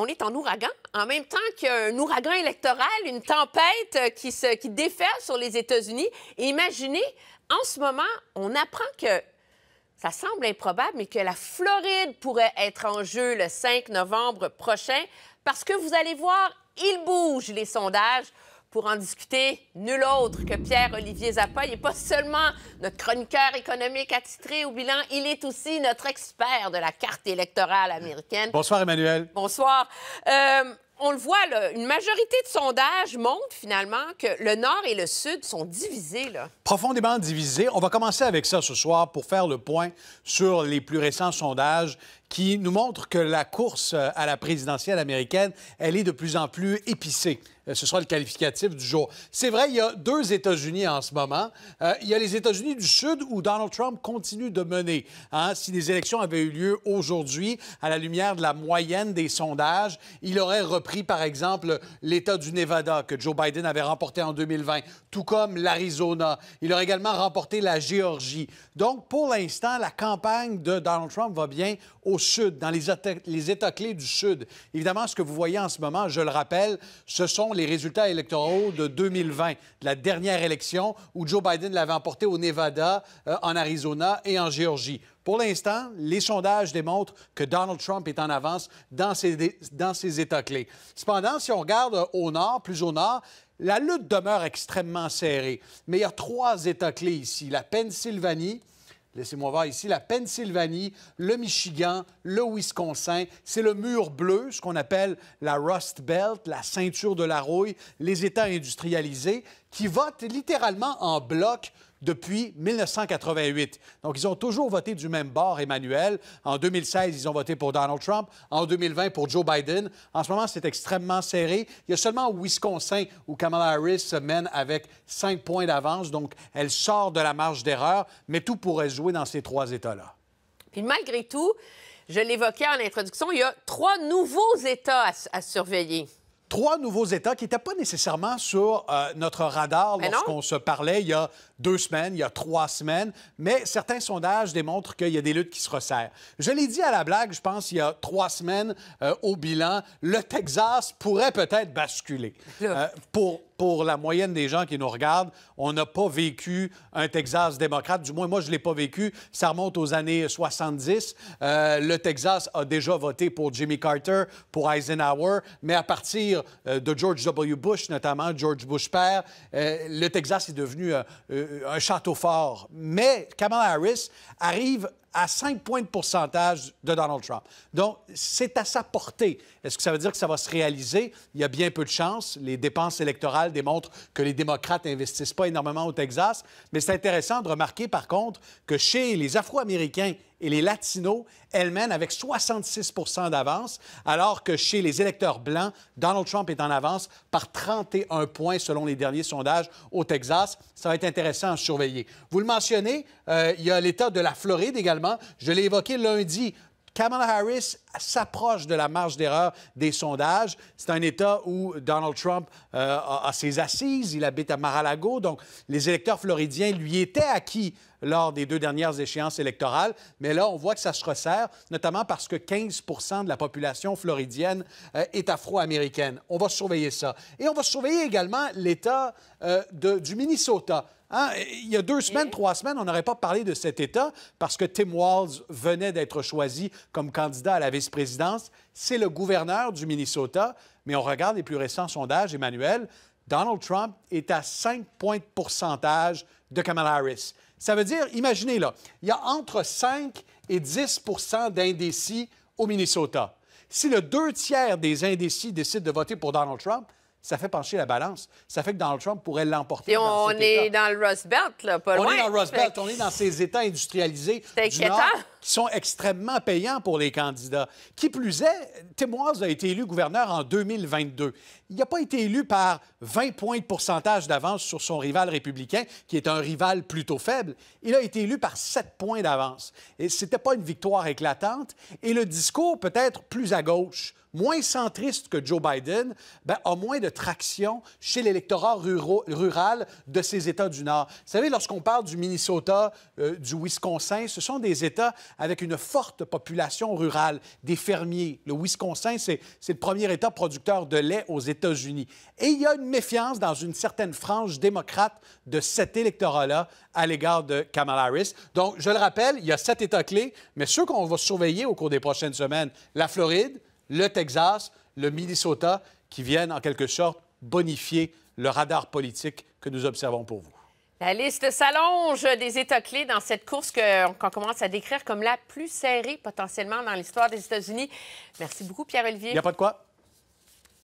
on est en ouragan, en même temps qu'un ouragan électoral, une tempête euh, qui, se, déferle sur les États-Unis. Et imaginez, en ce moment, on apprend que ça semble improbable, mais que la Floride pourrait être en jeu le 5 novembre prochain, parce que vous allez voir, il bouge les sondages pour en discuter, nul autre que Pierre-Olivier Zappa. Il n'est pas seulement notre chroniqueur économique attitré au bilan, il est aussi notre expert de la carte électorale américaine. Bonsoir, Emmanuel. Bonsoir. Euh, on le voit, une majorité de sondages montrent finalement que le Nord et le Sud sont divisés. Profondément divisés. On va commencer avec ça ce soir pour faire le point sur les plus récents sondages qui nous montrent que la course euh, à la présidentielle américaine, elle est de plus en plus épicée. Euh, ce sera le qualificatif du jour. C'est vrai, il y a deux États-Unis en ce moment. Euh, il y a les États-Unis du Sud où Donald Trump continue de mener. Hein, si les élections avaient eu lieu aujourd'hui, à la lumière de la moyenne des sondages, il aurait repris, par exemple, l'État du Nevada que Joe Biden avait remporté en 2020, tout comme l'Arizona. Il aurait également remporté la Géorgie. Donc, pour l'instant, la campagne de Donald Trump va bien au Sud, dans les, États-clés du Sud. Évidemment, ce que vous voyez en ce moment, je le rappelle, ce sont les les résultats électoraux de 2020, de la dernière élection où Joe Biden l'avait emporté au Nevada, euh, en Arizona et en Géorgie. Pour l'instant, les sondages démontrent que Donald Trump est en avance dans ces, dans ces États clés. Cependant, si on regarde euh, au nord, plus au nord, la lutte demeure extrêmement serrée. Mais il y a trois États clés ici, la Pennsylvanie, Laissez-moi voir ici la Pennsylvanie, le Michigan, le Wisconsin. C'est le mur bleu, ce qu'on appelle la Rust Belt, la ceinture de la rouille, les États industrialisés, qui votent littéralement en bloc depuis 1988. Donc, ils ont toujours voté du même bord, Emmanuel. En 2016, ils ont voté pour Donald Trump. En 2020, pour Joe Biden. En ce moment, c'est extrêmement serré. Il y a seulement Wisconsin où Kamala Harris se mène avec cinq points d'avance. Donc, elle sort de la marge d'erreur, mais tout pourrait jouer dans ces trois États-là. Puis malgré tout, je l'évoquais en introduction, il y a trois nouveaux États à surveiller trois nouveaux États qui n'étaient pas nécessairement sur euh, notre radar lorsqu'on se parlait il y a deux semaines, il y a trois semaines, mais certains sondages démontrent qu'il y a des luttes qui se resserrent. Je l'ai dit à la blague, je pense, il y a trois semaines euh, au bilan, le Texas pourrait peut-être basculer. Euh, pour pour la moyenne des gens qui nous regardent, on n'a pas vécu un Texas démocrate. Du moins, moi, je ne l'ai pas vécu. Ça remonte aux années 70. Euh, le Texas a déjà voté pour Jimmy Carter, pour Eisenhower, mais à partir euh, de George W. Bush, notamment George Bush père, euh, le Texas est devenu un château fort. Mais Kamala Harris arrive à 5 points de pourcentage de Donald Trump. Donc, c'est à sa portée. Est-ce que ça veut dire que ça va se réaliser? Il y a bien peu de chances. Les dépenses électorales démontrent que les démocrates n'investissent pas énormément au Texas. Mais c'est intéressant de remarquer, par contre, que chez les Afro-Américains et les Latinos, elle mène avec 66 d'avance, alors que chez les électeurs blancs, Donald Trump est en avance par 31 points selon les derniers sondages au Texas. Ça va être intéressant à surveiller. Vous le mentionnez, euh, il y a l'État de la Floride également. Je l'ai évoqué lundi. Kamala Harris s'approche de la marge d'erreur des sondages. C'est un État où Donald Trump euh, a, ses assises, il habite à Mar-a-Lago, donc les électeurs floridiens lui étaient acquis lors des deux dernières échéances électorales. Mais là, on voit que ça se resserre, notamment parce que 15 de la population floridienne euh, est afro-américaine. On va surveiller ça. Et on va surveiller également l'État euh, du Minnesota. Hein, il y a deux semaines, trois semaines, on n'aurait pas parlé de cet État parce que Tim Walz venait d'être choisi comme candidat à la vice-présidence. C'est le gouverneur du Minnesota. Mais on regarde les plus récents sondages, Emmanuel. Donald Trump est à 5 points de pourcentage de Kamala Harris. Ça veut dire, imaginez là, il y a entre 5 et 10 d'indécis au Minnesota. Si le deux tiers des indécis décident de voter pour Donald Trump, ça fait pencher la balance. Ça fait que Donald Trump pourrait l'emporter. on, est dans le Rust Belt, là, pas loin. On est dans le Rust Belt, on est dans ces États industrialisés. C'est inquiétant qui sont extrêmement payants pour les candidats. Qui plus est, Témoise a été élu gouverneur en 2022. Il n'a pas été élu par 20 points de pourcentage d'avance sur son rival républicain, qui est un rival plutôt faible. Il a été élu par 7 points d'avance. Et ce n'était pas une victoire éclatante. Et le discours peut-être plus à gauche, moins centriste que Joe Biden, ben, a moins de traction chez l'électorat rural de ces États du Nord. Vous savez, lorsqu'on parle du Minnesota, euh, du Wisconsin, ce sont des États avec une forte population rurale, des fermiers. Le Wisconsin, c'est le premier État producteur de lait aux États-Unis. Et il y a une méfiance dans une certaine frange démocrate de cet électorat-là à l'égard de Kamala Harris. Donc, je le rappelle, il y a sept États clés, mais ceux qu'on va surveiller au cours des prochaines semaines, la Floride, le Texas, le Minnesota, qui viennent en quelque sorte bonifier le radar politique que nous observons pour vous. La liste s'allonge des États clés dans cette course qu'on commence à décrire comme la plus serrée potentiellement dans l'histoire des États-Unis. Merci beaucoup, Pierre-Olivier. Il n'y a pas de quoi.